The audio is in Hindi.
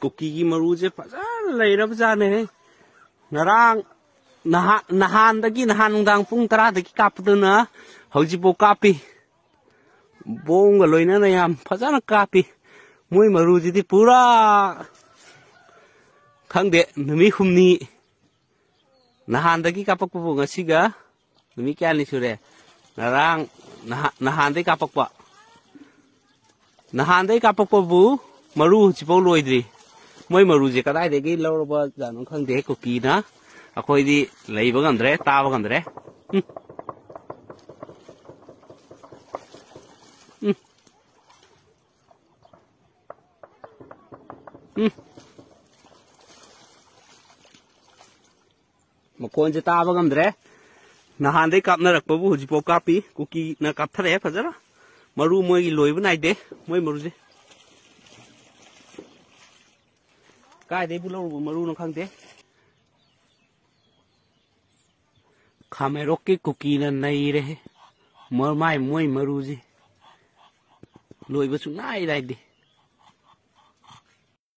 ꯀꯨꯀꯤꯒꯤ ꯃꯔꯨꯁꯦ ꯐꯖꯅ ꯂꯩꯔꯕ ꯖꯥꯠꯅꯦꯍꯦ ꯉꯔꯥꯡ ꯅꯍꯥꯟ ꯅꯍꯥꯟꯗꯒꯤ ꯅꯍꯥꯟ ꯅꯨꯡꯗꯥꯡ ꯄꯨꯡ ꯇꯔꯥꯗꯒꯤ ꯀꯥꯞꯄꯗꯨꯅ ꯍꯧꯖꯤꯛꯐꯥꯎ ꯀꯥꯞꯄꯤ ꯕꯣꯡꯒ ꯂꯣꯏꯅꯅ ꯌꯥꯝ ꯐꯖꯅ ꯀꯥꯞꯄꯤ ꯃꯣꯏ ꯃꯔꯨꯁꯤꯗꯤ ꯄꯨꯔꯥ ꯈꯪꯗꯦ ꯅꯨꯃꯤꯠ ꯍꯨꯝꯅꯤ ꯅꯍꯥꯟꯗꯒꯤ ꯀꯥꯞꯄꯛꯄꯕꯨ ꯉꯁꯤꯒ ꯅꯨꯃꯤꯠ ꯀꯌꯥꯅꯤ ꯁꯨꯔꯦ ꯉꯔꯥꯡ ꯅꯍꯥꯟꯗꯒꯤ ꯀꯥꯞꯄꯛꯄ ꯅꯍꯥꯟꯗꯒꯤ ꯀꯥꯞꯄꯛꯄꯕꯨ मरु चिपौ लोद्री मोई मरुजे कदाई लौरब जानो खंदे कुकीना अखोदी गंद्रे ताब गंद्रे मकोजे ताब गंद्रे नहांद कापनरकबू हजिपो कापी कुकी कापथरे फजरा मरु मोई लोब नाइदे मोई मरुजे ꯀꯥꯏꯗꯩꯕꯨ ꯂꯧꯔꯨꯕ ꯃꯔꯨꯅꯣ ꯈꯪꯗꯦ ꯈꯥꯃꯦꯔꯣꯛꯀꯤ ꯀꯨꯀꯤꯅ ꯅꯩꯔꯦꯍꯦ ꯃꯥꯏ ꯃꯣꯏ ꯃꯔꯨꯁꯦ ꯂꯣꯏꯕ ꯁꯨꯡꯅꯥꯏ ꯅꯥꯏꯗꯦ